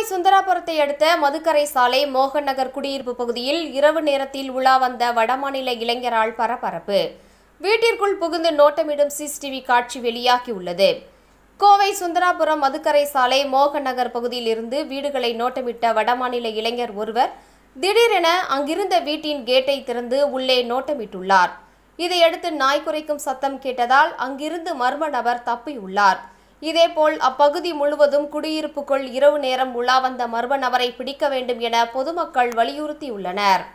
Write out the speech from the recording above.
கோவை சுந்தராபுரத்தை அடுத்த மதுக்கரை சாலை மோகன் நகர் குடியிருப்பு பகுதியில் இரவு நேரத்தில் உலா வந்த வடமாநில இளைஞரால் பரபரப்பு வீட்டிற்குள் புகுந்து நோட்டமிடும் சிசிடிவி காட்சி வெளியாகியுள்ளது கோவை சுந்தராபுரம் மதுக்கரை சாலை மோகன் நகர் பகுதியில் இருந்து வீடுகளை நோட்டமிட்ட வடமாநில இளைஞர் ஒருவர் திடீரென அங்கிருந்த வீட்டின் கேட்டை திறந்து உள்ளே நோட்டமிட்டுள்ளார் இதையடுத்து நாய் குறைக்கும் சத்தம் கேட்டதால் அங்கிருந்து மர்ம நபர் தப்பியுள்ளார் இதேபோல் அப்பகுதி முழுவதும் குடியிருப்புக்குள் இரவு நேரம் உலா வந்த மர்ம நபரை பிடிக்க வேண்டும் என பொதுமக்கள் வலியுறுத்தியுள்ளனர்